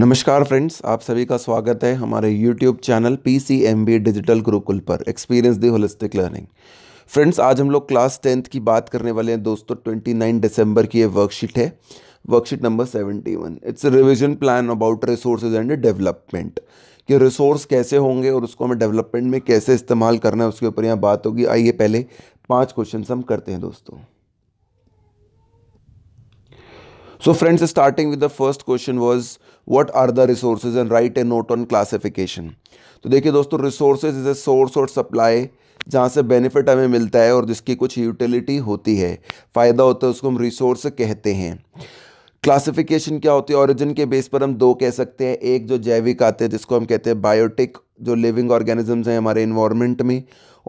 नमस्कार फ्रेंड्स आप सभी का स्वागत है हमारे YouTube channel P C M B digital Gurukul पर experience the holistic learning friends आज हम लोग क्लास टेंथ की बात करने वाले हैं दोस्तों ट्वेंटी नाइन दिसंबर की ये वर्कशीट है worksheet number seventy one it's revision plan about resources and development कि रिसोर्स कैसे होंगे और उसको हमें डेवलपमेंट में कैसे इस्तेमाल करना है उसके ऊपर यहाँ बात होगी आइए पहले पाँच क्वेश्चन हम करते हैं दोस्तों So friends, starting with the first question was what are the resources and write a note on classification. तो देखिए दोस्तों resources is a source और supply जहाँ से बेनिफिट हमें मिलता है और जिसकी कुछ यूटिलिटी होती है फ़ायदा होता है उसको हम रिसोर्स कहते हैं क्लासिफिकेशन क्या होती है ओरिजिन के बेस पर हम दो कह सकते हैं एक जो जैविक आते हैं जिसको हम कहते हैं बायोटिक जो लिविंग ऑर्गेनिजम्स हैं हमारे इन्वायरमेंट में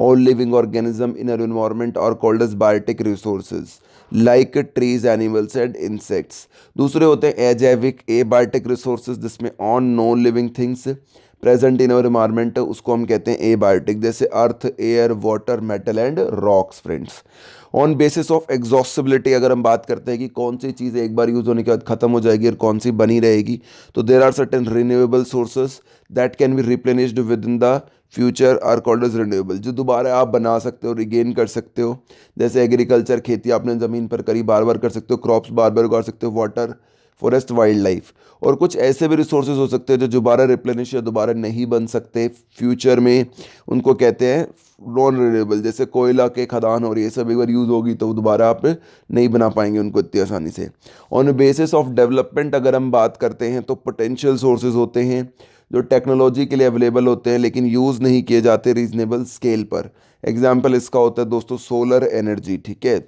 All living organisms in our environment are called as biotic resources. Like trees animals and insects दूसरे होते हैं एजैविक ए बायोटिक रिसोर्सेज जिसमें on non living things present in our environment उसको हम कहते हैं ए बायोटिक जैसे earth air water metal and rocks friends on basis of exhaustibility अगर हम बात करते हैं कि कौन सी चीज़ एक बार यूज़ होने के बाद ख़त्म हो जाएगी और कौन सी बनी रहेगी तो there are certain renewable sources that can be replenished within the future are called as renewable जो दोबारा आप बना सकते हो रिगेन कर सकते हो जैसे एग्रीकल्चर खेती आपने ज़मीन पर करी बार बार कर सकते हो क्रॉप्स बार बार उगा सकते हो वाटर फॉरेस्ट वाइल्ड लाइफ और कुछ ऐसे भी रिसोर्सेज हो सकते हैं जो दोबारा रिप्लेनिश या दोबारा नहीं बन सकते फ्यूचर में उनको कहते हैं नॉन रिन्यूएबल जैसे कोयला के खदान और ये सब एक बार यूज़ होगी तो दोबारा आप नहीं बना पाएंगे उनको इतनी आसानी से ऑन बेसिस ऑफ डेवलपमेंट अगर हम बात करते हैं तो पोटेंशियल सोर्सेज होते हैं जो टेक्नोलॉजी के लिए अवेलेबल होते हैं लेकिन यूज़ नहीं किए जाते रीजनेबल स्केल पर एग्जाम्पल इसका होता है दोस्तों सोलर एनर्जी ठीक है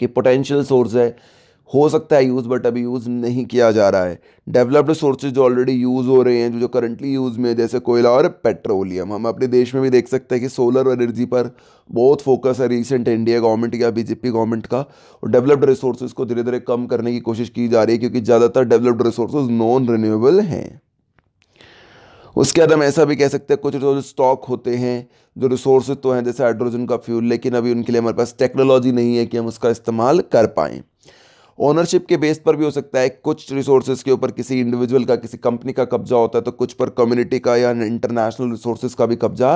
कि पोटेंशियल सोर्स है हो सकता है यूज़ बट अभी यूज़ नहीं किया जा रहा है डेवलप्ड सोर्सेज जो ऑलरेडी यूज़ हो रहे हैं जो जो करंटली यूज़ में जैसे कोयला और पेट्रोलियम हम अपने देश में भी देख सकते हैं कि सोलर एनर्जी पर बहुत फोकस है रिसेंट इंडिया गवर्नमेंट या बीजेपी गवर्नमेंट का और डेवलप्ड रिसोर्सेज को धीरे धीरे कम करने की कोशिश की जा रही है क्योंकि ज़्यादातर डेवलप्ड रिसोर्सेज नॉन रिन्यूएबल हैं उसके बाद हम ऐसा भी कह सकते हैं कुछ जो स्टॉक होते हैं जो रिसोर्स तो हैं जैसे हाइड्रोजन का फ्यूल लेकिन अभी उनके लिए हमारे पास टेक्नोलॉजी नहीं है कि हम उसका इस्तेमाल कर पाएँ ओनरशिप के बेस पर भी हो सकता है कुछ रिसोर्सेज के ऊपर किसी इंडिविजुअल का किसी कंपनी का कब्जा होता है तो कुछ पर कम्युनिटी का या इंटरनेशनल रिसोर्सेज का भी कब्जा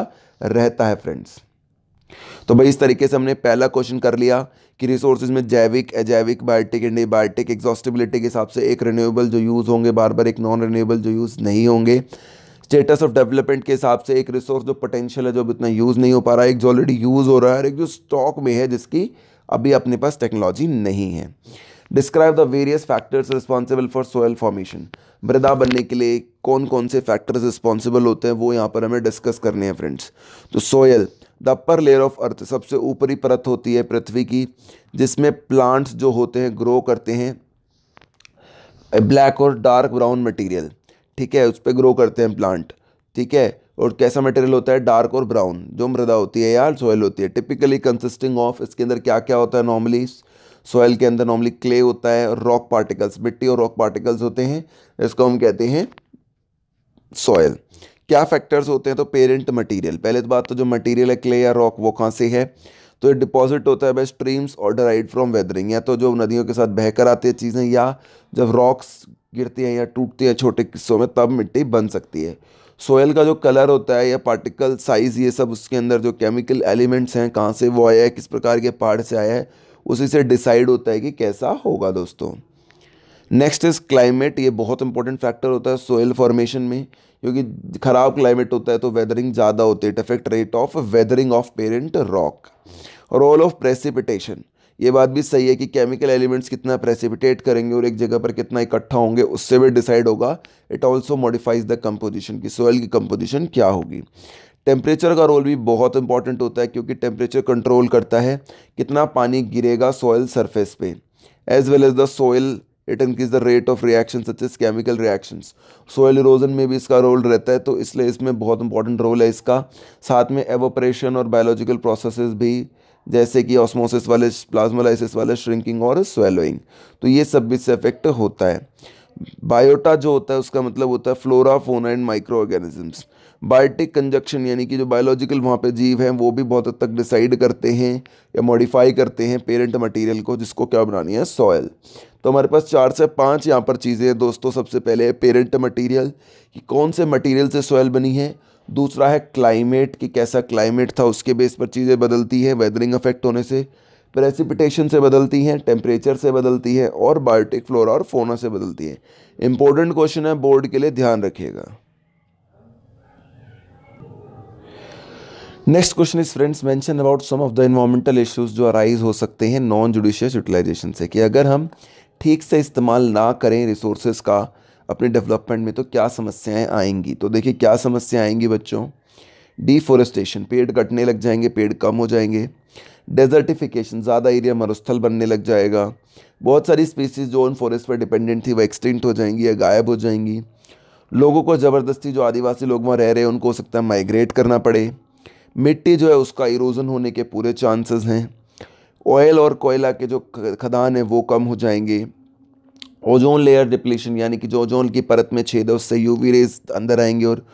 रहता है फ्रेंड्स तो भाई इस तरीके से हमने पहला क्वेश्चन कर लिया कि रिसोर्सेज में जैविक अजैविक बायोटिक एंड बायोटिक एग्जॉस्टिबिलिटी के हिसाब से एक रिन्यूएबल जो यूज़ होंगे बार बार एक नॉन रिन्यूएबल जो यूज़ नहीं होंगे स्टेटस ऑफ डेवलपमेंट के हिसाब से एक रिसोर्स जो पोटेंशियल है जो इतना यूज़ नहीं हो पा रहा है एक जो ऑलरेडी यूज़ हो रहा है और एक जो स्टॉक में है जिसकी अभी अपने पास टेक्नोलॉजी नहीं है describe the various factors responsible for soil formation मृदा बनने के लिए कौन कौन से फैक्टर्स रिस्पॉन्सिबल होते हैं वो यहाँ पर हमें डिस्कस करने हैं फ्रेंड्स तो soil the upper layer of earth सबसे ऊपरी परत होती है पृथ्वी की जिसमें प्लांट्स जो होते हैं ग्रो करते हैं ब्लैक और डार्क ब्राउन मटेरियल ठीक है उस पर ग्रो करते हैं प्लांट ठीक है और कैसा मटेरियल होता है डार्क और ब्राउन जो मृदा होती है यार सोयल होती है टिपिकली कंसिस्टिंग ऑफ इसके अंदर क्या क्या होता है नॉर्मली सॉयल के अंदर नॉर्मली क्ले होता है रॉक पार्टिकल्स मिट्टी और रॉक पार्टिकल्स होते हैं इसको हम कहते हैं सॉयल क्या फैक्टर्स होते हैं तो पेरेंट मटीरियल पहले तो बात तो जो मटीरियल है क्ले या रॉक वो कहाँ से है तो ये डिपॉजिट होता है बाय स्ट्रीम्स और डराइड फ्रॉम वेदरिंग या तो जो नदियों के साथ बहकर आती है चीज़ें या जब रॉक्स गिरती हैं या टूटती हैं छोटे किस्सों में तब मिट्टी बन सकती है सोयल का जो कलर होता है या पार्टिकल साइज़ ये सब उसके अंदर जो केमिकल एलिमेंट्स हैं कहाँ से वो आया है किस प्रकार के पहाड़ से आया है उसी से डिसाइड होता है कि कैसा होगा दोस्तों नेक्स्ट इज़ क्लाइमेट ये बहुत इंपॉर्टेंट फैक्टर होता है सोयल फॉर्मेशन में क्योंकि ख़राब क्लाइमेट होता है तो वेदरिंग ज़्यादा होती है effect rate of weathering of parent rock role of precipitation ये बात भी सही है कि केमिकल एलिमेंट्स कितना प्रेसिपिटेट करेंगे और एक जगह पर कितना इकट्ठा होंगे उससे भी डिसाइड होगा it also modifies the composition की सोयल की कंपोजिशन क्या होगी टेम्परेचर का रोल भी बहुत इंपॉर्टेंट होता है क्योंकि टेम्परेचर कंट्रोल करता है कितना पानी गिरेगा सॉयल सरफेस पे as well as the soil it increase the rate of reaction such as chemical reactions soil erosion में भी इसका रोल रहता है तो इसलिए इसमें बहुत इंपॉर्टेंट रोल है इसका साथ में एवोपरेशन और बायोलॉजिकल प्रोसेसेस भी जैसे कि ऑस्मोसिस वाले प्लाज्मोलाइसिस वाले श्रिंकिंग और स्वेलोइंग तो ये सब भी इससे इफेक्ट होता है बायोटा जो होता है उसका मतलब होता है flora fauna and micro organisms biotic conjunction यानी कि जो बायोलॉजिकल वहाँ पे जीव हैं वो भी बहुत हद तक डिसाइड करते हैं या मॉडिफाई करते हैं पेरेंट मटेरियल को जिसको क्या बनानी है सॉयल तो हमारे पास चार से पांच यहाँ पर चीज़ें हैं दोस्तों सबसे पहले पेरेंट मटेरियल कि कौन से मटेरियल से सॉयल बनी है दूसरा है क्लाइमेट कि कैसा क्लाइमेट था उसके बेस पर चीज़ें बदलती है वेदरिंग अफेक्ट होने से प्रेसिपिटेशन से बदलती हैं टेम्परेचर से बदलती है और बायोटिक फ्लोरा और फोना से बदलती है इंपॉर्टेंट क्वेश्चन है बोर्ड के लिए ध्यान रखिएगा next question is friends mention about some of the environmental issues जो अराइज हो सकते हैं नॉन जुडिशियस यूटिलाइजेशन से कि अगर हम ठीक से इस्तेमाल ना करें रिसोर्सेज का अपने डेवलपमेंट में तो क्या समस्याएं आएंगी तो देखिए क्या समस्याएं आएंगी बच्चों डिफोरेस्टेशन पेड़ कटने लग जाएंगे पेड़ कम हो जाएंगे डेजर्टिफिकेशन ज़्यादा एरिया मरुस्थल बनने लग जाएगा बहुत सारी स्पीसीज जो उन फॉरेस्ट पर डिपेंडेंट थी वो एक्सटिंक्ट हो जाएंगी या गायब हो जाएंगी लोगों को ज़बरदस्ती जो आदिवासी लोग वहाँ रह रहे हैं उनको हो सकता है माइग्रेट करना पड़े मिट्टी जो है उसका इरोज़न होने के पूरे चांसेस हैं ऑयल और कोयला के जो खदान है वो कम हो जाएंगे ओजोन लेयर डिप्लीशन यानी कि जो ओजोन की परत में छेद है उससे यूवी रेज अंदर आएंगे और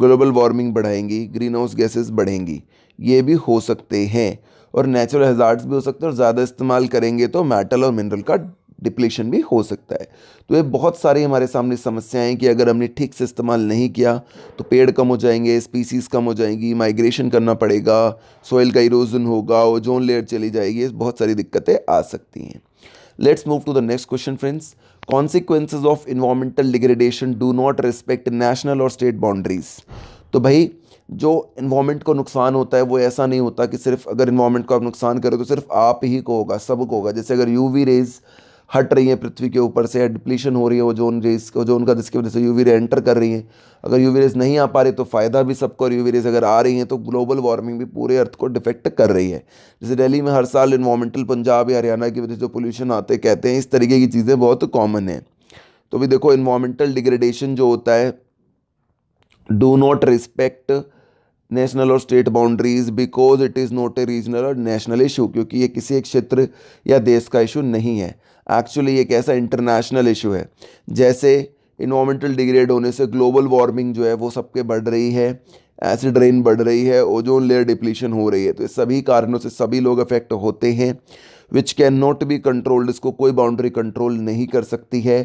ग्लोबल वार्मिंग बढ़ाएंगी ग्रीन हाउस गैसेज बढ़ेंगी ये भी हो सकते हैं और नेचुरल हज़ार्ड्स भी हो सकते हैं और ज़्यादा इस्तेमाल करेंगे तो मेटल और मिनरल का डिप्लेशन भी हो सकता है तो ये बहुत सारी हमारे सामने समस्याएं कि अगर हमने ठीक से इस्तेमाल नहीं किया तो पेड़ कम हो जाएंगे स्पीसीज़ कम हो जाएंगी माइग्रेशन करना पड़ेगा सॉइल का इरोजन होगा ओजोन लेयर चली जाएगी बहुत सारी दिक्कतें आ सकती हैं let's move to the next question friends consequences of environmental degradation do not respect national और स्टेट बाउंड्रीज तो भाई जो इन्वामेंट को नुकसान होता है वो ऐसा नहीं होता कि सिर्फ अगर इन्वामेंट को आप नुकसान करो तो सिर्फ आप ही को होगा सबको होगा जैसे अगर यू वी रेज़ हट रही हैं पृथ्वी के ऊपर से डिप्लीशन हो रही है वो रेस जो उनका जिसकी वजह से यूवी रे एंटर कर रही हैं अगर यूवी रेस नहीं आ पा रही तो फ़ायदा भी सबको और यूवी रेस अगर आ रही हैं तो ग्लोबल वार्मिंग भी पूरे अर्थ को डिफेक्ट कर रही है जैसे दिल्ली में हर साल इन्वामेंटल पंजाब या हरियाणा की वजह से जो पोल्यूशन आते कहते हैं इस तरीके की चीज़ें बहुत कॉमन हैं तो भी देखो इन्वामेंटल डिग्रेडेशन जो होता है डू नॉट रिस्पेक्ट नेशनल और state boundaries because it is not a regional और नेशनल इशू क्योंकि ये किसी एक क्षेत्र या देश का इशू नहीं है एक्चुअली एक ऐसा इंटरनेशनल इशू है जैसे इन्वामेंटल डिग्रेड होने से ग्लोबल वार्मिंग जो है वो सबके बढ़ रही है एसिड रेन बढ़ रही है ओजोन लेयर डिप्लीशन हो रही है तो इस सभी कारणों से सभी लोग अफेक्ट होते हैं which can not be controlled इसको कोई बाउंड्री कंट्रोल नहीं कर सकती है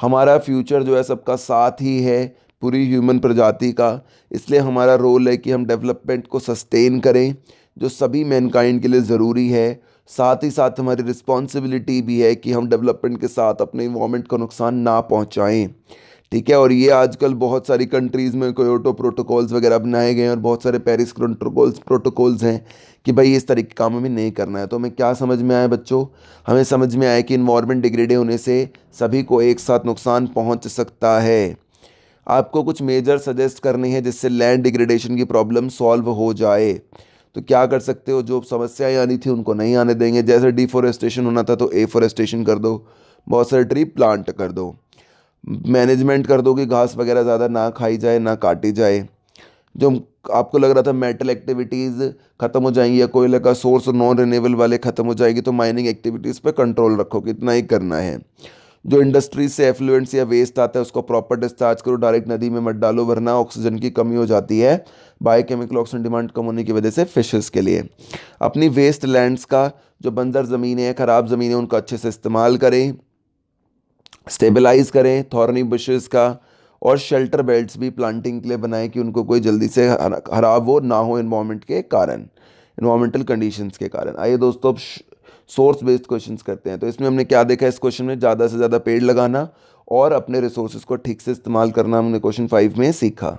हमारा फ्यूचर जो है सबका साथ ही है पूरी ह्यूमन प्रजाति का इसलिए हमारा रोल है कि हम डेवलपमेंट को सस्टेन करें जो सभी मैनकाइंड के लिए ज़रूरी है साथ ही साथ हमारी रिस्पॉन्सिबिलिटी भी है कि हम डेवलपमेंट के साथ अपने इन्वामेंट को नुकसान ना पहुँचाएँ ठीक है और ये आजकल बहुत सारी कंट्रीज़ में कोयोटो प्रोटोकॉल्स वगैरह बनाए गए हैं और बहुत सारे पेरिस प्रोटोकॉल्स प्रोटोकॉल्स हैं कि भाई इस तरीके काम हमें नहीं करना है तो हमें क्या समझ में आया बच्चों हमें समझ में आया कि इन्वायरमेंट डिग्रेड होने से सभी को एक साथ नुकसान पहुँच सकता है आपको कुछ मेजर सजेस्ट करने हैं जिससे लैंड डिग्रेडेशन की प्रॉब्लम सॉल्व हो जाए तो क्या कर सकते हो जो समस्याएं आनी थी उनको नहीं आने देंगे जैसे डिफॉरेस्टेशन होना था तो एफॉरेस्टेशन कर दो बहुत सारे ट्री प्लांट कर दो मैनेजमेंट कर दो कि घास वगैरह ज़्यादा ना खाई जाए ना काटी जाए जो आपको लग रहा था मेटल एक्टिविटीज़ ख़त्म हो जाएंगी या कोयला का सोर्स नॉन रिनेबल वाले ख़त्म हो जाएगी तो माइनिंग एक्टिविटीज़ पर कंट्रोल रखो कि इतना ही करना है जो इंडस्ट्रीज से एफ्लुएंट्स या वेस्ट आता है उसको प्रॉपर डिस्चार्ज करो डायरेक्ट नदी में मत डालो वरना ऑक्सीजन की कमी हो जाती है बायोकेमिकल ऑक्सीजन डिमांड कम होने की वजह से फिशेस के लिए अपनी वेस्ट लैंड्स का जो बंजर ज़मीनें हैं ख़राब ज़मीनें उनका अच्छे से इस्तेमाल करें स्टेबलाइज करें थॉर्नी बुशेस का और शेल्टर बेल्ट्स भी प्लांटिंग के लिए बनाएं कि उनको कोई जल्दी से खराब हो ना हो इन्वामेंट के कारण इन्वामेंटल कंडीशंस के कारण आइए दोस्तों अब सोर्स बेस्ड क्वेश्चन करते हैं तो इसमें हमने क्या देखा इस क्वेश्चन में ज़्यादा से ज़्यादा पेड़ लगाना और अपने रिसोर्सेज को ठीक से इस्तेमाल करना हमने क्वेश्चन फाइव में सीखा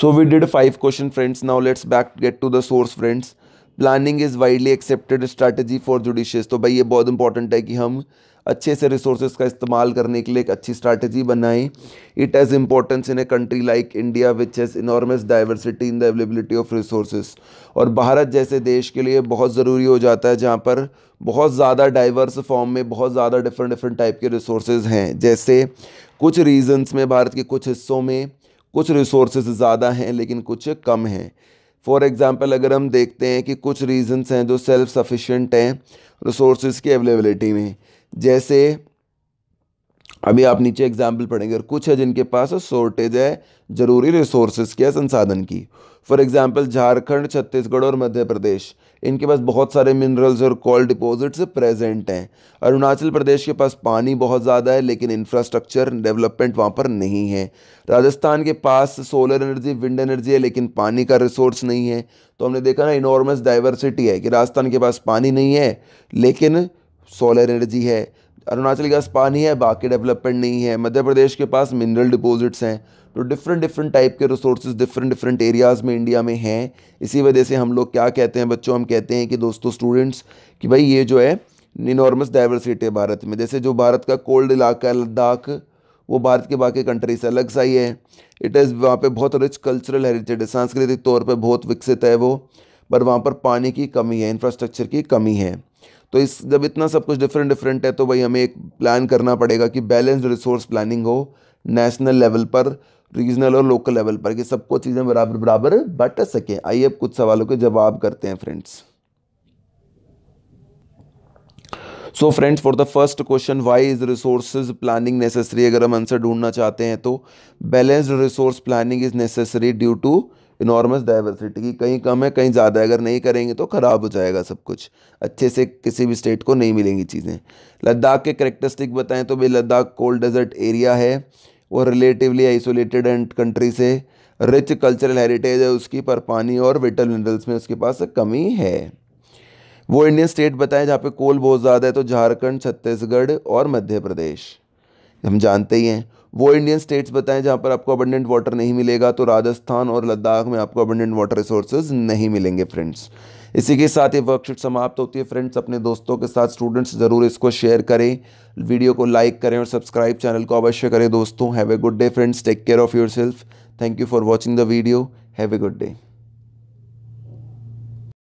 so we did five question friends now let's back get to the source friends planning is widely accepted strategy for judicious तो भाई ये बहुत इंपॉर्टेंट है कि हम अच्छे से रिसोर्स का इस्तेमाल करने के लिए एक अच्छी स्ट्रैटेजी बनाई it has importance in a country like India which has enormous diversity in the availability of resource और भारत जैसे देश के लिए बहुत ज़रूरी हो जाता है जहाँ पर बहुत ज़्यादा डाइवर्स फॉर्म में बहुत ज़्यादा डिफरेंट डिफरेंट टाइप के रिसोर्सेज हैं जैसे कुछ रीजन्स में भारत के कुछ हिस्सों में कुछ रिसोर्सेज ज़्यादा हैं लेकिन कुछ कम हैं फॉर एग्ज़ाम्पल अगर हम देखते हैं कि कुछ रीज़न्स हैं जो सेल्फ सफिशेंट हैं रिसोर्स की अवेलेबलिटी में जैसे अभी आप नीचे एग्जाम्पल पढ़ेंगे और कुछ है जिनके पास शॉर्टेज है ज़रूरी रिसोर्सेज के संसाधन की फॉर एग्ज़ाम्पल झारखंड छत्तीसगढ़ और मध्य प्रदेश इनके पास बहुत सारे मिनरल्स और कॉल डिपॉजिट्स प्रेजेंट हैं अरुणाचल प्रदेश के पास पानी बहुत ज़्यादा है लेकिन इंफ्रास्ट्रक्चर डेवलपमेंट वहाँ पर नहीं है राजस्थान के पास सोलर एनर्जी विंड एनर्जी है लेकिन पानी का रिसोर्स नहीं है तो हमने देखा ना इनॉर्मस डाइवर्सिटी है कि राजस्थान के पास पानी नहीं है लेकिन सोलर एनर्जी है अरुणाचल के पास पानी है बाकी डेवलपमेंट नहीं है मध्य प्रदेश के पास मिनरल डिपॉजिट्स हैं तो डिफरेंट डिफरेंट टाइप के रिसोर्सेज डिफरेंट डिफरेंट एरियाज़ में इंडिया में हैं इसी वजह से हम लोग क्या कहते हैं बच्चों हम कहते हैं कि दोस्तों स्टूडेंट्स कि भाई ये जो है इनॉर्मस डाइवर्सिटी है भारत में जैसे जो भारत का कोल्ड इलाका है लद्दाख वो भारत के बाकी कंट्री से अलग सा ही है इट इज़ वहाँ पे बहुत रिच कल्चरल हेरिटेज है सांस्कृतिक तौर पे बहुत विकसित है वो पर वहाँ पर पानी की कमी है इंफ्रास्ट्रक्चर की कमी है तो इस जब इतना सब कुछ डिफरेंट डिफरेंट है तो भाई हमें एक प्लान करना पड़ेगा कि बैलेंस्ड रिसोर्स प्लानिंग हो नेशनल लेवल पर रीजनल और लोकल लेवल पर कि सबको चीज़ें बराबर बराबर बट सकें आइए अब कुछ सवालों के जवाब करते हैं friends so friends for the first question why is resource planning necessary अगर हम आंसर ढूंढना चाहते हैं तो balanced resource planning is necessary due to enormous diversity की कहीं कम है कहीं ज़्यादा है अगर नहीं करेंगे तो ख़राब हो जाएगा सब कुछ अच्छे से किसी भी स्टेट को नहीं मिलेंगी चीज़ें लद्दाख के करेक्टरिस्टिक बताएं तो भाई लद्दाख कोल्ड डेजर्ट एरिया है वो रिलेटिवली आइसोलेटेड एंड कंट्री से रिच कल्चरल हेरिटेज है उसकी पर पानी और विटल मिनरल्स में उसके पास कमी है वो इंडियन स्टेट बताएं जहाँ पे कोल बहुत ज़्यादा है तो झारखंड छत्तीसगढ़ और मध्य प्रदेश हम जानते ही हैं वो इंडियन स्टेट्स बताएं जहाँ पर आपको अबंडेंट वाटर नहीं मिलेगा तो राजस्थान और लद्दाख में आपको अबंडेंट वाटर रिसोर्सेज नहीं मिलेंगे फ्रेंड्स इसी के साथ ये वर्कशीट समाप्त होती है फ्रेंड्स अपने दोस्तों के साथ स्टूडेंट्स ज़रूर इसको शेयर करें वीडियो को लाइक करें और सब्सक्राइब चैनल को अवश्य करें दोस्तों have a good day friends take care of yourself thank you for watching the video have a good day